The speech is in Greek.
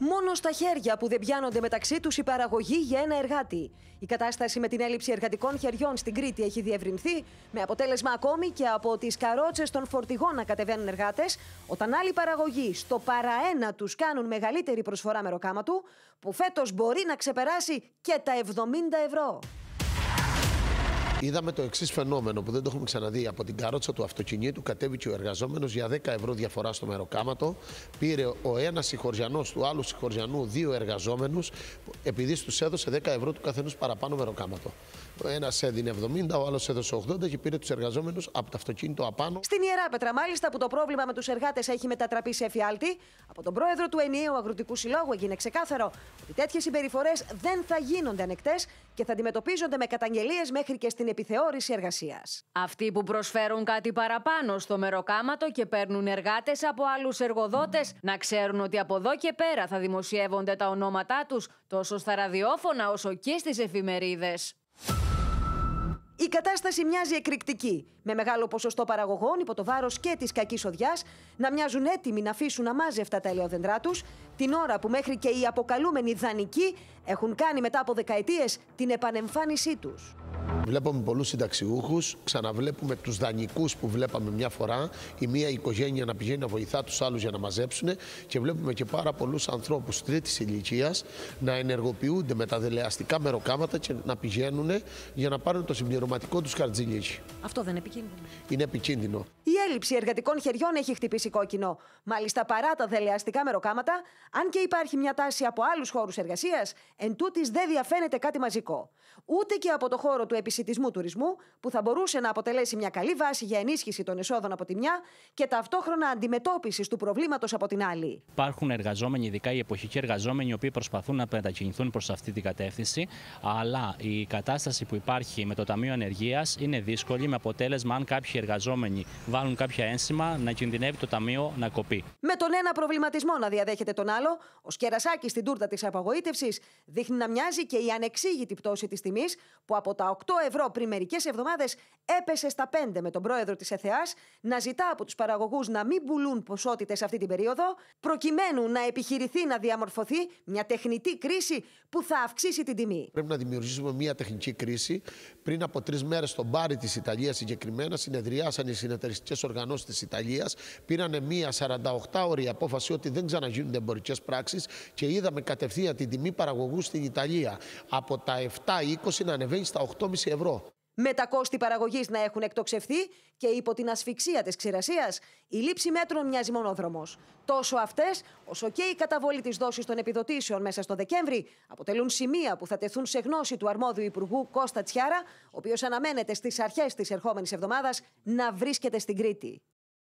Μόνο στα χέρια που δεν πιάνονται μεταξύ τους η παραγωγή για ένα εργάτη. Η κατάσταση με την έλλειψη εργατικών χεριών στην Κρήτη έχει διευρυνθεί, με αποτέλεσμα ακόμη και από τις καρότσες των φορτηγών να κατεβαίνουν εργάτες, όταν άλλοι παραγωγοί στο παραένα τους κάνουν μεγαλύτερη προσφορά του, που φέτος μπορεί να ξεπεράσει και τα 70 ευρώ. Είδαμε το εξής φαινόμενο που δεν το έχουμε ξαναδεί. Από την καρότσα του αυτοκινήτου κατέβηκε ο εργαζόμενος για 10 ευρώ διαφορά στο μεροκάματο. Πήρε ο ένας συγχωριανός του άλλου συγχωριανού δύο εργαζόμενους, επειδή τους έδωσε 10 ευρώ του καθενός παραπάνω μεροκάματο. Ο ένας έδινε 70, ο άλλος έδωσε 80 και πήρε τους εργαζόμενους από το αυτοκίνητο απάνω. Στην ιερά πέτρα, μάλιστα, που το πρόβλημα με τους εργάτες έχει μετατραπεί σε εφιάλτη, από τον πρόεδρο του ενιαίου αγροτικού συλλόγου έγινε ξεκάθαρο ότι τέτοιες συμπεριφορές δεν θα γίνονται ανεκτές και θα αντιμετωπίζονται με καταγγελίες μέχρι και στην την επιθεώρηση εργασίας. Αυτοί που προσφέρουν κάτι παραπάνω στο μεροκάματο και παίρνουν εργάτες από άλλους εργοδότες, να ξέρουν ότι από εδώ και πέρα θα δημοσιεύονται τα ονόματά τους τόσο στα ραδιόφωνα όσο και στις εφημερίδες. Η κατάσταση μοιάζει εκρηκτική, με μεγάλο ποσοστό παραγωγών υπό το βάρος και της κακής οδειά να μοιάζουν έτοιμοι να αφήσουν αμάζευτα τα ελαιοδεντρά τους, την ώρα που μέχρι και οι αποκαλούμενοι δανεικοί έχουν κάνει μετά από δεκαετίες την επανεμφάνισή τους. Βλέπουμε πολλούς συνταξιούχους, ξαναβλέπουμε τους δανεικούς που βλέπαμε μια φορά, η μία οικογένεια να πηγαίνει να βοηθά τους άλλους για να μαζέψουν και βλέπουμε και πάρα πολλούς ανθρώπους τρίτης ηλικίας να ενεργοποιούνται με τα δελεαστικά μεροκάματα και να πηγαίνουν για να πάρουν το συμπληρωματικό τους καρτζιλίκι. Αυτό δεν είναι επικίνδυνο. Είναι επικίνδυνο. Η έλλειψη εργατικών χεριών έχει χτυπήσει κόκκινο. Μάλιστα, παρά τα δελεαστικά μεροκάματα, αν και υπάρχει μια τάση από άλλους χώρους εργασίας, εν δεν διαφαίνεται κάτι μαζικό. Ούτε και από το χώρο του επισ τουρισμού, που θα μπορούσε να αποτελέσει μια καλή βάση για ενίσχυση των εσόδων από τη μια και ταυτόχρονα αντιμετώπισης του προβλήματος από την άλλη. Υπάρχουν εργαζόμενοι, ειδικά οι εποχικοί εργαζόμενοι, οι οποίοι προσπαθούν να μετακινηθούν προς αυτή την κατεύθυνση, αλλά η κατάσταση που υπάρχει με το Ταμείο Ενεργεία είναι δύσκολη, με αποτέλεσμα, αν κάποιοι εργαζόμενοι βάλουν κάποια ένσημα, να κινδυνεύει το Ταμείο να κοπεί. Με τον ένα προβληματισμό να διαδέχεται τον άλλο, ο Σκερασάκης στην τούρτα της απαγοήτευση δείχνει να μοιάζει και η ανεξήγητη πτώση της τιμής που από τα 8 ευρώ πριν μερικές εβδομάδες έπεσε στα 5 με τον πρόεδρο της ΕΘΕΑ να ζητά από τους παραγωγούς να μην πουλούν ποσότητες αυτή την περίοδο, προκειμένου να επιχειρηθεί να διαμορφωθεί μια τεχνητή κρίση που θα αυξήσει την τιμή. Πρέπει να δημιουργήσουμε μια τεχνική κρίση. Πριν από τρεις μέρες, στον Πάρη της Ιταλίας συγκεκριμένα, συνεδριάσαν οι συνεταιριστικές οργανώσεις της Ιταλίας, πήραν μια 48ωρη απόφαση ότι δεν ξαναγίνονται εμπορικές πράξεις και είδαμε κατευθείαν την τιμή παραγωγού στην Ιταλία από τα 7,20 να ανεβαίνει στα 8,5 ευρώ. Με τα κόστη παραγωγής να έχουν εκτοξευθεί και υπό την ασφυξία της ξηρασίας, η λήψη μέτρων μοιάζει μονόδρομος. Τόσο αυτές, όσο και η καταβολή της δόσης των επιδοτήσεων μέσα στο Δεκέμβρη, αποτελούν σημεία που θα τεθούν σε γνώση του αρμόδιου Υπουργού Κώστα Τσιάρα, ο οποίος αναμένεται στις αρχές της ερχόμενης εβδομάδας να βρίσκεται στην Κρήτη.